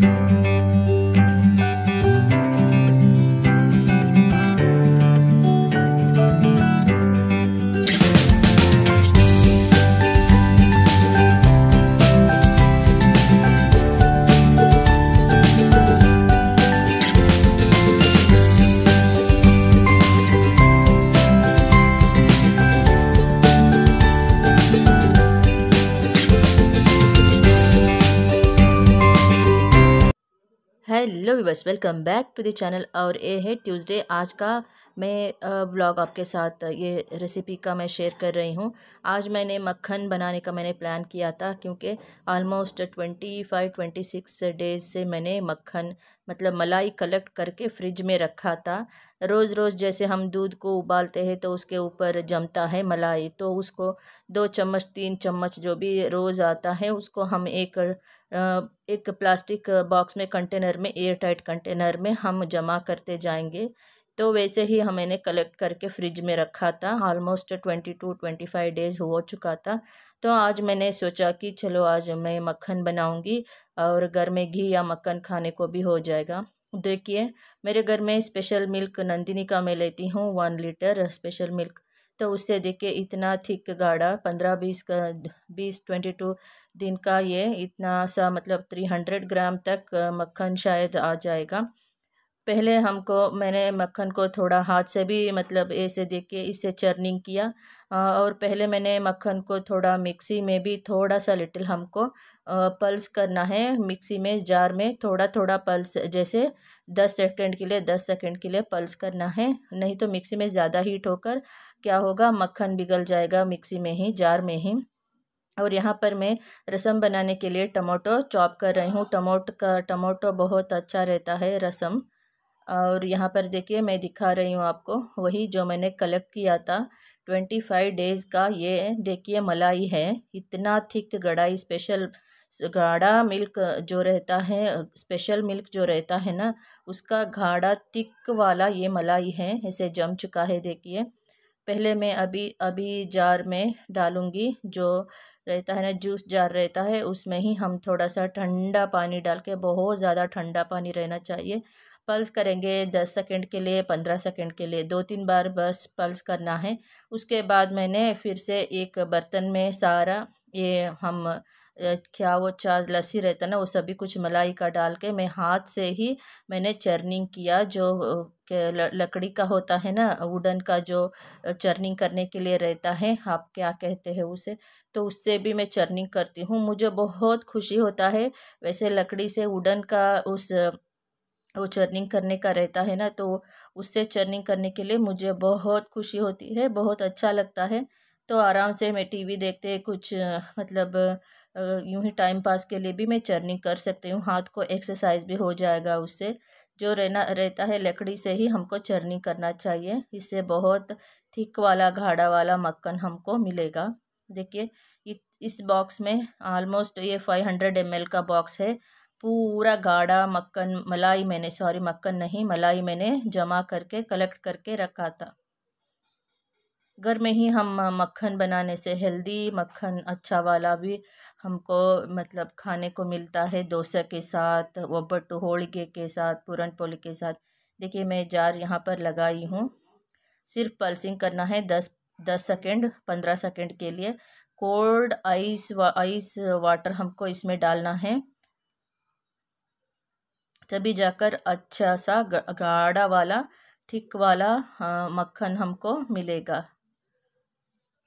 Thank you. Hello welcome back to the channel और ए है ट्यूसडे आज का मैं व्लॉग आपके साथ ये रेसिपी का मैं शेयर कर रही हूँ आज मैंने मक्खन बनाने का मैंने प्लान किया था क्योंकि almost twenty five twenty six days से मैंने मक्खन मतलब मलाई कलेक्ट करके फ्रिज में रखा था रोज़ रोज़ जैसे हम दूध को उबालते हैं तो उसके ऊपर जमता है मलाई तो उसको दो चम्मच तीन चम्मच जो भी रोज़ आता है उसको हम एक एक प्लास्टिक बॉक्स में कंटेनर में एयर टाइट कंटेनर में हम जमा करते जाएंगे तो वैसे ही हमने कलेक्ट करके फ्रिज में रखा था almost twenty two twenty five days हो चुका था तो आज मैंने सोचा कि चलो आज मैं मक्खन बनाऊंगी और घर में घी या मक्खन खाने को भी हो जाएगा देखिए मेरे घर में स्पेशल मिल्क नंदिनी का मैं लेती हूँ वन लीटर स्पेशल मिल्क तो उससे देखिए इतना थिक गाढ़ा पंद्रह बीस का बीस ट्वेंटी टू दिन का ये इतना सा मतलब थ्री हंड्रेड ग्राम तक मक्खन शायद आ जाएगा पहले हमको मैंने मक्खन को थोड़ा हाथ से भी मतलब ऐसे देख के इससे चर्निंग किया और पहले मैंने मक्खन को थोड़ा मिक्सी में भी थोड़ा सा लिटिल हमको पल्स करना है मिक्सी में जार में थोड़ा थोड़ा पल्स जैसे दस सेकंड के लिए दस सेकंड के लिए पल्स करना है नहीं तो मिक्सी में ज़्यादा हीट होकर क्या होगा मक्खन बिगल जाएगा मिक्सी में ही जार में ही और यहाँ पर मैं रसम बनाने के लिए टमाटो चॉप कर रही हूँ टमाटो का टमाटो बहुत अच्छा रहता है रसम और यहाँ पर देखिए मैं दिखा रही हूँ आपको वही जो मैंने कलेक्ट किया था ट्वेंटी फाइव डेज़ का ये देखिए मलाई है इतना थिक गढ़ाई स्पेशल गाढ़ा मिल्क जो रहता है स्पेशल मिल्क जो रहता है ना उसका गाढ़ा थिक वाला ये मलाई है इसे जम चुका है देखिए पहले मैं अभी अभी जार में डालूँगी जो रहता है ना जूस जार रहता है उसमें ही हम थोड़ा सा ठंडा पानी डाल के बहुत ज़्यादा ठंडा पानी रहना चाहिए पल्स करेंगे दस सेकंड के लिए पंद्रह सेकंड के लिए दो तीन बार बस पल्स करना है उसके बाद मैंने फिर से एक बर्तन में सारा ये हम क्या वो चार लस्सी रहता ना वो सभी कुछ मलाई का डाल के मैं हाथ से ही मैंने चर्निंग किया जो लकड़ी का होता है ना वुडन का जो चर्निंग करने के लिए रहता है आप क्या कहते हैं उसे तो उससे भी मैं चर्निंग करती हूँ मुझे बहुत खुशी होता है वैसे लकड़ी से वुडन का उस वो चर्निंग करने का रहता है ना तो उससे चर्निंग करने के लिए मुझे बहुत खुशी होती है बहुत अच्छा लगता है तो आराम से मैं टीवी देखते कुछ मतलब यूं ही टाइम पास के लिए भी मैं चर्निंग कर सकती हूँ हाथ को एक्सरसाइज भी हो जाएगा उससे जो रहना रहता है लकड़ी से ही हमको चर्निंग करना चाहिए इससे बहुत थिक वाला घाड़ा वाला मक्खन हमको मिलेगा देखिए इस बॉक्स में ऑलमोस्ट ये फाइव हंड्रेड एम का बॉक्स है पूरा गाढ़ा मक्खन मलाई मैंने सॉरी मक्खन नहीं मलाई मैंने जमा करके कलेक्ट करके रखा था घर में ही हम मक्खन बनाने से हेल्दी मक्खन अच्छा वाला भी हमको मतलब खाने को मिलता है डोसा के साथ ओबट्टू होलिगे के साथ पूरन पोली के साथ देखिए मैं जार यहाँ पर लगाई हूँ सिर्फ पल्सिंग करना है दस दस सेकेंड पंद्रह सेकेंड के लिए कोल्ड आइस वा, आइस वाटर हमको इसमें डालना है तभी जाकर अच्छा सा गाढ़ा वाला थिक वाला मक्खन हमको मिलेगा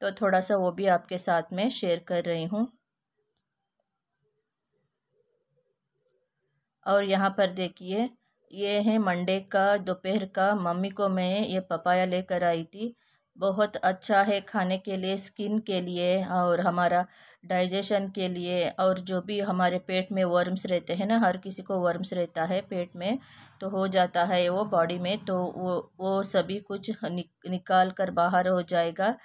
तो थोड़ा सा वो भी आपके साथ में शेयर कर रही हूँ और यहाँ पर देखिए ये है मंडे का दोपहर का मम्मी को मैं ये पपाया लेकर आई थी बहुत अच्छा है खाने के लिए स्किन के लिए और हमारा डाइजेशन के लिए और जो भी हमारे पेट में वर्म्स रहते हैं ना हर किसी को वर्म्स रहता है पेट में तो हो जाता है वो बॉडी में तो वो वो सभी कुछ निक, निकाल कर बाहर हो जाएगा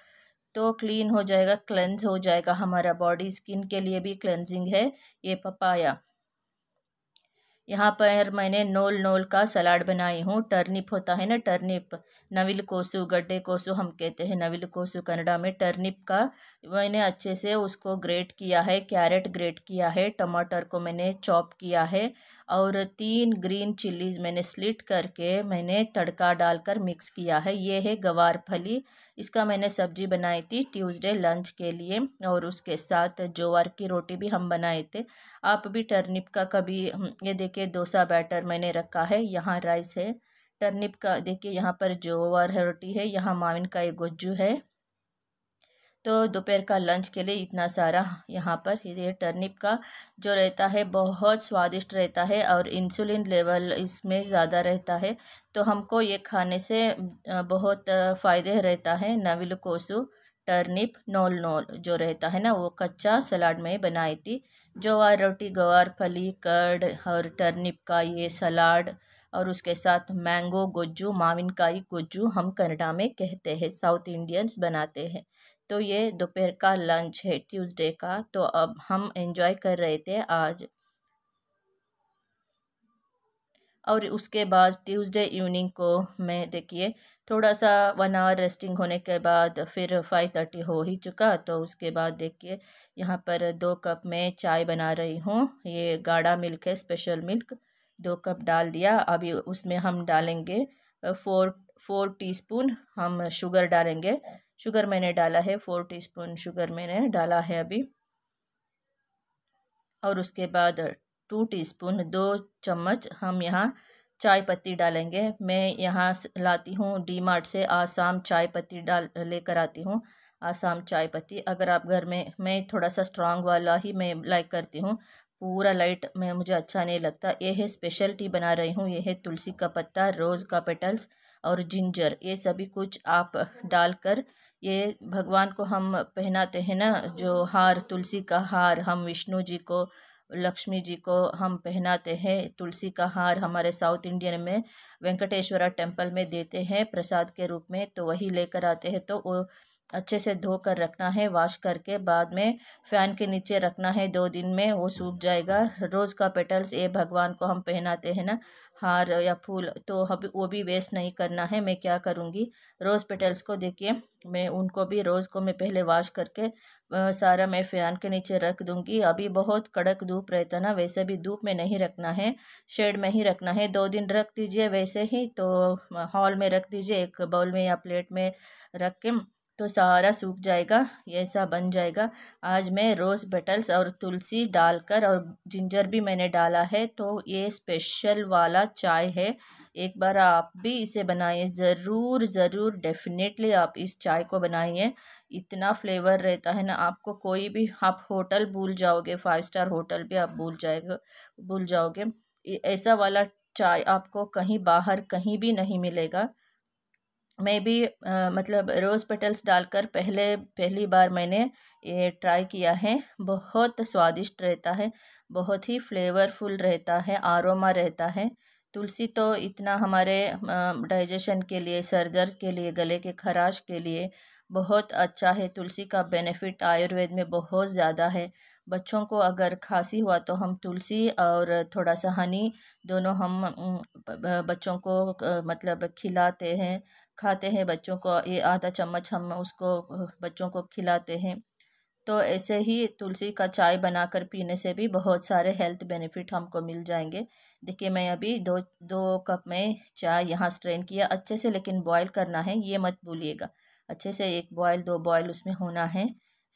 तो क्लीन हो जाएगा क्लेंज हो जाएगा हमारा बॉडी स्किन के लिए भी क्लेंजिंग है ये पपाया यहाँ पर मैंने नोल नोल का सलाड बनाई हूँ टर्निप होता है ना टर्निप नविल कोसु गड्ढे कोसू हम कहते हैं नविल कोसु कनाडा में टर्निप का मैंने अच्छे से उसको ग्रेट किया है कैरेट ग्रेट किया है टमाटर को मैंने चॉप किया है और तीन ग्रीन चिल्लीज मैंने स्लिट करके मैंने तड़का डालकर मिक्स किया है ये है गवार फली इसका मैंने सब्जी बनाई थी ट्यूसडे लंच के लिए और उसके साथ जोवार की रोटी भी हम बनाए थे आप भी टर्निप का कभी ये देखिए डोसा बैटर मैंने रखा है यहाँ राइस है टर्निप का देखिए यहाँ पर जोवार रोटी है यहाँ माविन का एक गुज्जू है तो दोपहर का लंच के लिए इतना सारा यहाँ पर ये टर्निप का जो रहता है बहुत स्वादिष्ट रहता है और इंसुलिन लेवल इसमें ज़्यादा रहता है तो हमको ये खाने से बहुत फ़ायदे रहता है नविल कोसू टर्निप नोल नोल जो रहता है ना वो कच्चा सलाद में बनाई थी जवार रोटी गवार फली कर्ड और टर्निप का ये सलाड और उसके साथ मैंगो गोजू माविनकाई गुज्जू हम कनाडा में कहते हैं साउथ इंडियंस बनाते हैं तो ये दोपहर का लंच है ट्यूसडे का तो अब हम एंजॉय कर रहे थे आज और उसके बाद ट्यूसडे इवनिंग को मैं देखिए थोड़ा सा वन आवर रेस्टिंग होने के बाद फिर फाइव थर्टी हो ही चुका तो उसके बाद देखिए यहाँ पर दो कप में चाय बना रही हूँ ये गाढ़ा मिल्क है स्पेशल मिल्क दो कप डाल दिया अभी उसमें हम डालेंगे फोर फोर टीस्पून हम शुगर डालेंगे शुगर मैंने डाला है फोर टीस्पून शुगर मैंने डाला है अभी और उसके बाद टू टीस्पून दो चम्मच हम यहाँ चाय पत्ती डालेंगे मैं यहाँ लाती हूँ डी मार्ट से आसाम चाय पत्ती डाल लेकर आती हूँ आसाम चाय पत्ती अगर आप घर में मैं थोड़ा सा स्ट्रांग वाला ही मैं लाइक करती हूँ पूरा लाइट में मुझे अच्छा नहीं लगता यह है स्पेशल टी बना रही हूँ यह है तुलसी का पत्ता रोज़ का पेटल्स और जिंजर ये सभी कुछ आप डालकर ये भगवान को हम पहनाते हैं ना जो हार तुलसी का हार हम विष्णु जी को लक्ष्मी जी को हम पहनाते हैं तुलसी का हार हमारे साउथ इंडियन में वेंकटेश्वरा टेम्पल में देते हैं प्रसाद के रूप में तो वही लेकर आते हैं तो वो अच्छे से धो कर रखना है वाश करके बाद में फ़ैन के नीचे रखना है दो दिन में वो सूख जाएगा रोज़ का पेटल्स ये भगवान को हम पहनाते हैं ना हार या फूल तो अब वो भी वेस्ट नहीं करना है मैं क्या करूँगी रोज़ पेटल्स को देखिए मैं उनको भी रोज़ को मैं पहले वाश करके सारा मैं फ़ैन के नीचे रख दूँगी अभी बहुत कड़क धूप रहता ना वैसे भी धूप में नहीं रखना है शेड में ही रखना है दो दिन रख दीजिए वैसे ही तो हॉल में रख दीजिए एक बाउल में या प्लेट में रख के तो सारा सूख जाएगा ये ऐसा बन जाएगा आज मैं रोज़ बेटल्स और तुलसी डालकर और जिंजर भी मैंने डाला है तो ये स्पेशल वाला चाय है एक बार आप भी इसे बनाइए ज़रूर ज़रूर डेफिनेटली आप इस चाय को बनाइए इतना फ्लेवर रहता है ना आपको कोई भी आप होटल भूल जाओगे फाइव स्टार होटल भी आप भूल जाएगा भूल जाओगे ऐसा वाला चाय आपको कहीं बाहर कहीं भी नहीं मिलेगा में भी आ, मतलब रोज़ पेटल्स डालकर पहले पहली बार मैंने ये ट्राई किया है बहुत स्वादिष्ट रहता है बहुत ही फ्लेवरफुल रहता है आरोमा रहता है तुलसी तो इतना हमारे डाइजेशन के लिए सर दर्द के लिए गले के खराश के लिए बहुत अच्छा है तुलसी का बेनिफिट आयुर्वेद में बहुत ज़्यादा है बच्चों को अगर खांसी हुआ तो हम तुलसी और थोड़ा सा हनी दोनों हम बच्चों को मतलब खिलाते हैं खाते हैं बच्चों को ये आधा चम्मच हम उसको बच्चों को खिलाते हैं तो ऐसे ही तुलसी का चाय बनाकर पीने से भी बहुत सारे हेल्थ बेनिफिट हमको मिल जाएंगे देखिए मैं अभी दो दो कप में चाय यहाँ स्ट्रेन किया अच्छे से लेकिन बॉयल करना है ये मत भूलिएगा अच्छे से एक बॉयल दो बॉयल उसमें होना है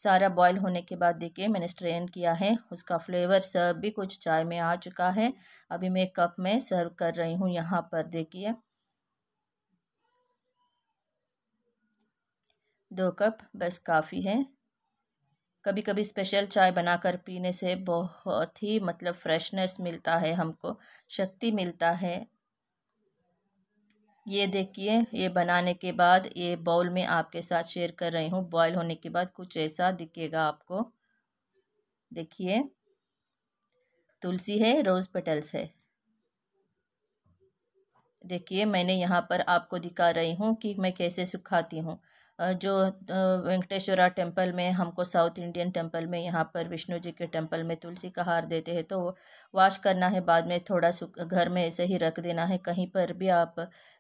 सारा बॉयल होने के बाद देखिए मैंने स्ट्रेन किया है उसका फ्लेवर सब भी कुछ चाय में आ चुका है अभी मैं कप में सर्व कर रही हूँ यहाँ पर देखिए दो कप बस काफ़ी है कभी कभी स्पेशल चाय बनाकर पीने से बहुत ही मतलब फ्रेशनेस मिलता है हमको शक्ति मिलता है ये देखिए ये बनाने के बाद ये बाउल में आपके साथ शेयर कर रही हूँ बॉयल होने के बाद कुछ ऐसा दिखेगा आपको देखिए तुलसी है रोज़ पेटल्स है देखिए मैंने यहाँ पर आपको दिखा रही हूँ कि मैं कैसे सुखाती हूँ जो वेंकटेश्वरा टेम्पल में हमको साउथ इंडियन टेम्पल में यहाँ पर विष्णु जी के टेम्पल में तुलसी का हार देते हैं तो वॉश करना है बाद में थोड़ा घर में ऐसे ही रख देना है कहीं पर भी आप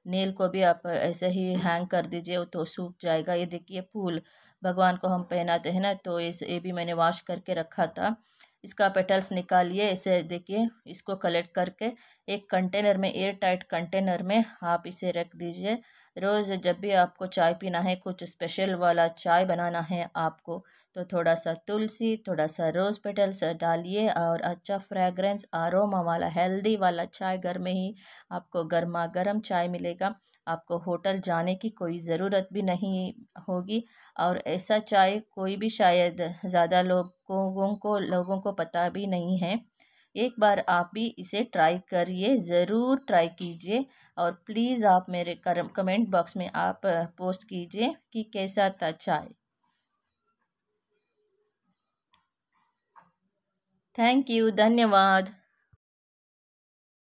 नेल को भी आप ऐसे ही हैंग कर दीजिए तो सूख जाएगा ये देखिए फूल भगवान को हम पहनाते हैं ना तो इस ये भी मैंने वॉश करके रखा था इसका पेटल्स निकालिए इसे देखिए इसको कलेक्ट करके एक कंटेनर में एयर टाइट कंटेनर में आप इसे रख दीजिए रोज़ जब भी आपको चाय पीना है कुछ स्पेशल वाला चाय बनाना है आपको तो थोड़ा सा तुलसी थोड़ा सा रोज़ पेटल्स डालिए और अच्छा फ्रेगरेंस आरोमा वाला हेल्दी वाला चाय घर में ही आपको गर्मा गर्म चाय मिलेगा आपको होटल जाने की कोई ज़रूरत भी नहीं होगी और ऐसा चाय कोई भी शायद ज़्यादा लोगों को लोगों को पता भी नहीं है एक बार आप भी इसे ट्राई करिए ज़रूर ट्राई कीजिए और प्लीज़ आप मेरे कमेंट बॉक्स में आप पोस्ट कीजिए कि कैसा था चाय थैंक यू धन्यवाद